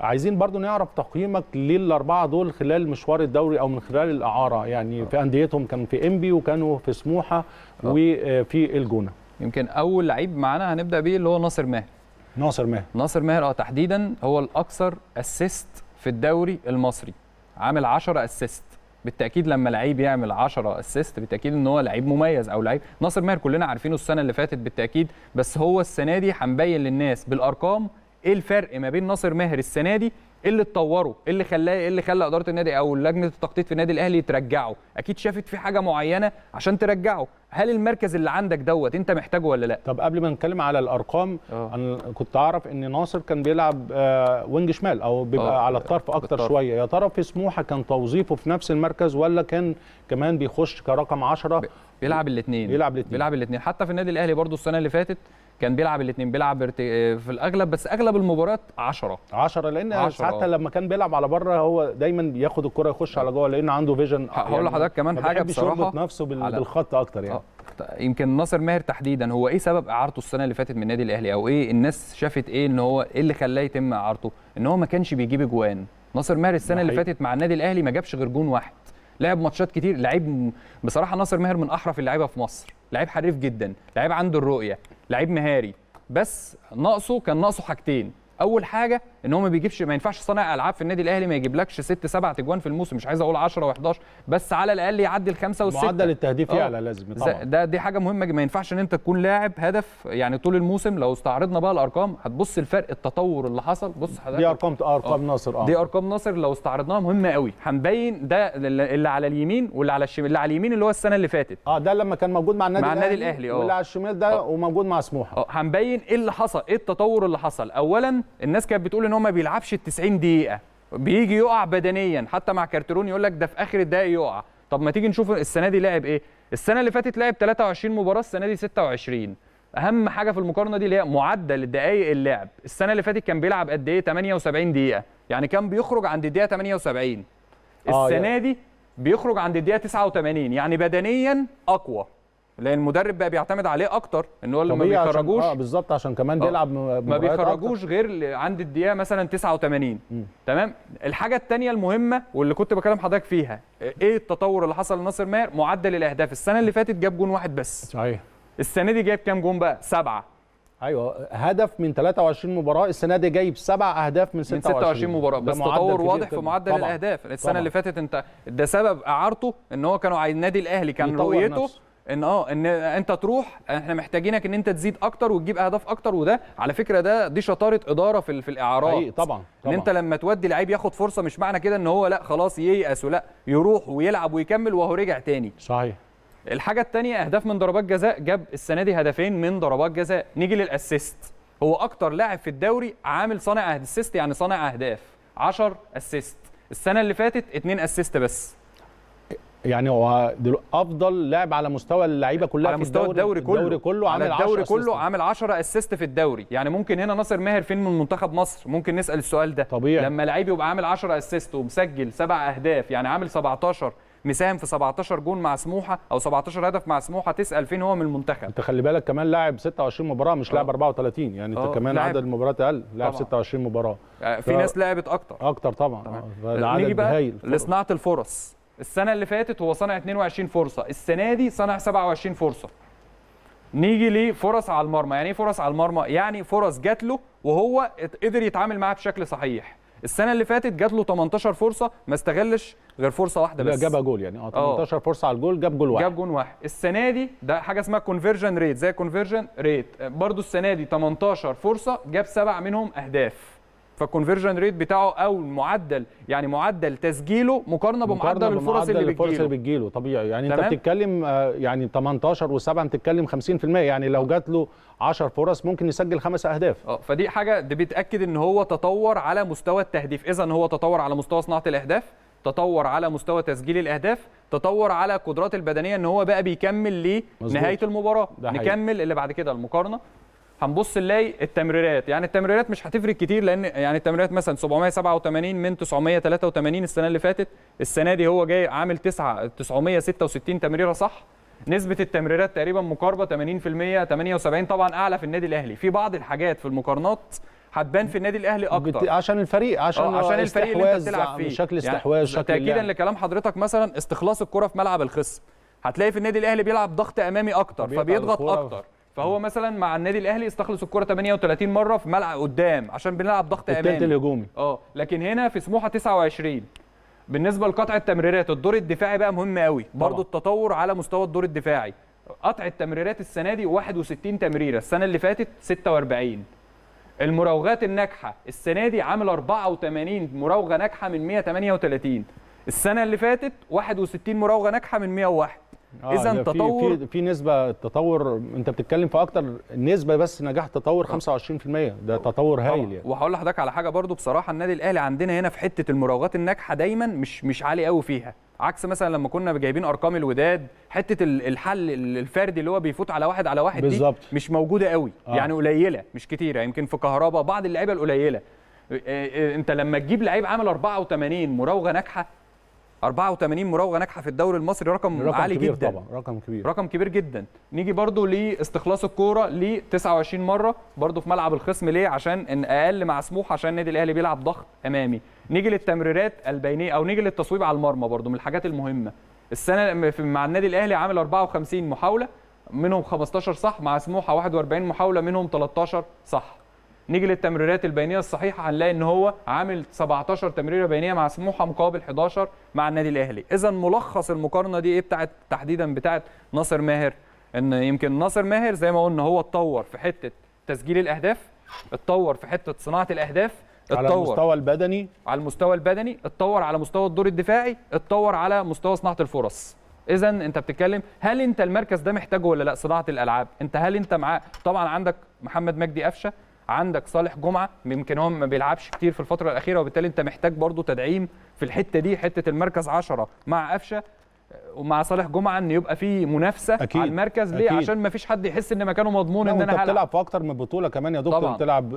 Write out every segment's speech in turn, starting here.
عايزين برضو نعرف تقييمك للاربعه دول خلال مشوار الدوري او من خلال الاعاره يعني في انديتهم كان في انبي وكانوا في سموحه آه. وفي الجونه يمكن اول لعيب معانا هنبدا بيه اللي هو ناصر ماهر ناصر ماهر ناصر ماهر اه تحديدا هو الاكثر اسيست في الدوري المصري عامل 10 اسيست بالتاكيد لما لعيب يعمل 10 اسيست بالتاكيد ان هو لعيب مميز او لعيب ناصر ماهر كلنا عارفينه السنه اللي فاتت بالتاكيد بس هو السنه دي هنبين للناس بالارقام ايه الفرق ما بين ناصر ماهر السنه دي اللي اتطوره اللي خلاه اللي خلى اداره النادي او لجنه التخطيط في النادي الاهلي ترجعه اكيد شافت في حاجه معينه عشان ترجعه هل المركز اللي عندك دوت انت محتاجه ولا لا طب قبل ما نتكلم على الارقام أوه. انا كنت اعرف ان ناصر كان بيلعب آه وينج شمال او بيبقى أوه. على الطرف اكتر بالطرف. شويه يا ترى في سموحه كان توظيفه في نفس المركز ولا كان كمان بيخش كرقم 10 بيلعب الاثنين بيلعب الاثنين بيلعب الاثنين حتى في النادي الاهلي برضو السنه اللي فاتت كان بيلعب الاثنين بيلعب آه، في الاغلب بس اغلب المباريات 10 10 لان حتى لما كان بيلعب على بره هو دايما بياخد الكره يخش على جوه لان عنده فيجن هقول يعني لحضرتك كمان حاجه بصراحه نفسه بالخط اكتر يعني آه، يمكن ناصر ماهر تحديدا هو ايه سبب اعارته السنه اللي فاتت من النادي الاهلي او ايه الناس شافت ايه ان هو ايه اللي خلاه يتم اعارته ان هو ما كانش بيجيب اجوان ناصر ماهر السنه اللي فاتت مع النادي الاهلي ما جابش غير جون واحد لعب ماتشات كتير لعيب بصراحه ناصر ماهر من احرف اللعيبه في مصر لعيب حريف جدا لعيب عنده الرؤيه لعيب مهاري بس ناقصه كان ناقصه حاجتين اول حاجه ان هو ما بيجيبش ما ينفعش صانع العاب في النادي الاهلي ما يجيبلكش ست سبع تجوان في الموسم مش عايز اقول 10 و11 بس على الاقل يعدي الخمسه والسته معدل التهديف اه. يعلى لازم طبعا ده دي حاجه مهمه ما ينفعش ان انت تكون لاعب هدف يعني طول الموسم لو استعرضنا بقى الارقام هتبص الفرق التطور اللي حصل بص حضرتك دي ارقام آه، ارقام آه. ناصر اه دي ارقام ناصر لو استعرضناها مهمه قوي هنبين ده اللي على اليمين واللي على الشمال اللي على اليمين اللي هو السنه اللي فاتت اه ده لما كان موجود مع النادي مع النادي الاهلي اه واللي على الشمال ده أوه. وموجود مع سموحه اه هنبين ايه اللي حصل ايه التطور اللي حصل اولا الناس كانت بتقول ان ان هو ما بيلعبش ال 90 دقيقه بيجي يقع بدنيا حتى مع كارتيرون يقول لك ده في اخر الدقائق يقع طب ما تيجي نشوف السنه دي لعب ايه السنه اللي فاتت لعب 23 مباراه السنه دي 26 اهم حاجه في المقارنه دي اللي هي معدل الدقائق اللعب السنه اللي فاتت كان بيلعب قد ايه 78 دقيقه يعني كان بيخرج عند الدقيقه 78 آه، السنه يعني دي بيخرج عند الدقيقه 89 يعني بدنيا اقوى لان المدرب بقى بيعتمد عليه اكتر ان هو اللي ما بيخرجوش اه بالظبط عشان كمان آه. بيلعب ما بيخرجوش غير عند الدقيقه مثلا 89 تمام الحاجه الثانيه المهمه واللي كنت بكلم حضرتك فيها ايه التطور اللي حصل لناصر ماهر معدل الاهداف السنه اللي فاتت جاب جون واحد بس صحيح السنه دي جايب كام جون بقى سبعه ايوه هدف من 23 مباراه السنه دي جايب سبع اهداف من 26 من 26 مباراه بس تطور واضح في معدل طبعًا. الاهداف السنه طبعًا. اللي فاتت انت ده سبب اعارته ان هو كانوا عايز النادي الاهلي كان رؤيته نفسه. ان اه ان انت تروح احنا محتاجينك ان انت تزيد اكتر وتجيب اهداف اكتر وده على فكره ده دي شطاره اداره في في الاعارات طبعا, طبعا ان انت لما تودي لعيب ياخد فرصه مش معنى كده ان هو لا خلاص ييأس لا يروح ويلعب ويكمل وهو رجع تاني صحيح الحاجه الثانيه اهداف من ضربات جزاء جاب السنه دي هدفين من ضربات جزاء نيجي للاسيست هو اكتر لاعب في الدوري عامل صانع اسيست يعني صانع اهداف 10 اسيست السنه اللي فاتت 2 اسيست بس يعني هو افضل لاعب على مستوى اللعيبه كلها على مستوى الدوري, الدوري كله الدوري كله عامل 10 الدوري كله عامل 10 اسيست في الدوري يعني ممكن هنا ناصر ماهر فين من منتخب مصر ممكن نسال السؤال ده طبيعي لما لعيب يبقى عامل 10 اسيست ومسجل سبع اهداف يعني عامل 17 مساهم في 17 جون مع سموحه او 17 هدف مع سموحه تسال فين هو من المنتخب انت خلي بالك كمان لاعب 26 مباراه مش لاعب 34 آه. يعني انت آه. كمان عدد المباريات اقل لاعب 26 مباراه آه، في ف... ناس لعبت اكتر اكتر طبعا, طبعا. نيجي بقى لصناعه الفرص السنه اللي فاتت هو صنع 22 فرصه السنه دي صنع 27 فرصه نيجي لفرص على المرمى يعني ايه فرص على المرمى يعني فرص جات له وهو قدر يتعامل معاها بشكل صحيح السنه اللي فاتت جات له 18 فرصه ما استغلش غير فرصه واحده بس جابها جول يعني اه 18 اه. فرصه على الجول جاب جول واحد جاب جول واحد السنه دي ده حاجه اسمها كونفرجن ريت زي كونفرجن ريت برده السنه دي 18 فرصه جاب سبع منهم اهداف فالكونفرجن ريت بتاعه او معدل يعني معدل تسجيله مقارنه بمعدل الفرص اللي بتجيله الفرص اللي بتجيله طبيعي يعني انت بتتكلم آه، يعني 18 و7 بتتكلم 50% يعني لو جات له 10 فرص ممكن يسجل خمس اهداف اه فدي حاجه دي بتاكد ان هو تطور على مستوى التهديف اذا هو تطور على مستوى صناعه الاهداف تطور على مستوى تسجيل الاهداف تطور على قدرات البدنيه ان هو بقى بيكمل لنهايه المباراه نكمل اللي بعد كده المقارنه هنبص نلاقي التمريرات يعني التمريرات مش هتفرق كتير لان يعني التمريرات مثلا 787 من 983 السنه اللي فاتت السنه دي هو جاي عامل 9 966 تمريره صح نسبه التمريرات تقريبا مقاربه 80% 78 طبعا اعلى في النادي الاهلي في بعض الحاجات في المقارنات هتبان في النادي الاهلي اكتر عشان الفريق عشان آه، عشان الفريق اللي انت بتلعب فيه شكل يعني استحواذ يعني تاكيدا لكلام حضرتك مثلا استخلاص الكره في ملعب الخصم هتلاقي في النادي الاهلي بيلعب ضغط امامي اكتر فبيضغط اكتر فهو مثلا مع النادي الاهلي استخلص الكره 38 مره في ملعب قدام عشان بنلعب ضغط امامي التلت الهجومي اه لكن هنا في سموحه 29 بالنسبه لقطع التمريرات الدور الدفاعي بقى مهم قوي برضو التطور على مستوى الدور الدفاعي قطع التمريرات السنه دي 61 تمريره السنه اللي فاتت 46 المراوغات الناجحه السنه دي عامل 84 مراوغه ناجحه من 138 السنه اللي فاتت 61 مراوغه ناجحه من 101 آه، اذا تطور في, في نسبه التطور انت بتتكلم في اكتر نسبه بس نجاح تطور 25% آه. ده تطور هايل يعني وهقول لحضرتك على حاجه برضو بصراحه النادي الاهلي عندنا هنا في حته المراوغات الناجحه دايما مش مش عالي قوي فيها عكس مثلا لما كنا جايبين ارقام الوداد حته الحل الفردي اللي هو بيفوت على واحد على واحد بالزبط. دي مش موجوده قوي آه. يعني قليله مش كتيره يمكن في كهربا بعض اللعيبه القليله إيه، إيه، إيه، انت لما تجيب لعيب عامل 84 مراوغه ناجحه 84 مراوغه ناجحه في الدوري المصري رقم, رقم عالي كبير جدا طبعا رقم كبير رقم كبير جدا نيجي برده لاستخلاص الكوره ل 29 مره برده في ملعب الخصم ليه عشان ان اقل مع سموح عشان النادي الاهلي بيلعب ضغط امامي نيجي للتمريرات البينيه او نيجي للتصويب على المرمى برده من الحاجات المهمه السنه مع النادي الاهلي عامل 54 محاوله منهم 15 صح مع سموحه 41 محاوله منهم 13 صح نيجي للتمريرات البينيه الصحيحه هنلاقي ان هو عامل 17 تمريره بينيه مع سموحه مقابل 11 مع النادي الاهلي اذا ملخص المقارنه دي ايه بتاعت تحديدا بتاعت ناصر ماهر ان يمكن ناصر ماهر زي ما قلنا هو اتطور في حته تسجيل الاهداف اتطور في حته صناعه الاهداف اتطور على المستوى البدني على المستوى البدني اتطور على مستوى الدور الدفاعي اتطور على مستوى صناعه الفرص اذا انت بتتكلم هل انت المركز ده محتاجه ولا لا صناعه الالعاب انت هل انت معاه طبعا عندك محمد مجدي قفشه عندك صالح جمعه يمكن هو ما بيلعبش كتير في الفتره الاخيره وبالتالي انت محتاج برضو تدعيم في الحته دي حته المركز 10 مع قفشه ومع صالح جمعه ان يبقى في منافسه أكيد. على المركز ليه أكيد. عشان ما فيش حد يحس ان مكانه مضمون ان انا هلعب بتلعب في اكتر من بطوله كمان يا دكتور بتلعب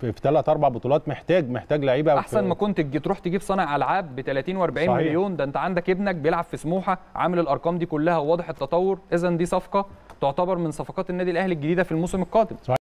في ثلاث اربع بطولات محتاج محتاج لعيبه احسن ما كنت تروح تجيب صانع العاب ب 30 و40 مليون ده انت عندك ابنك بيلعب في سموحه عامل الارقام دي كلها وواضح التطور اذا دي صفقه تعتبر من صفقات النادي الاهلي الجديده في الموسم القادم صحيح.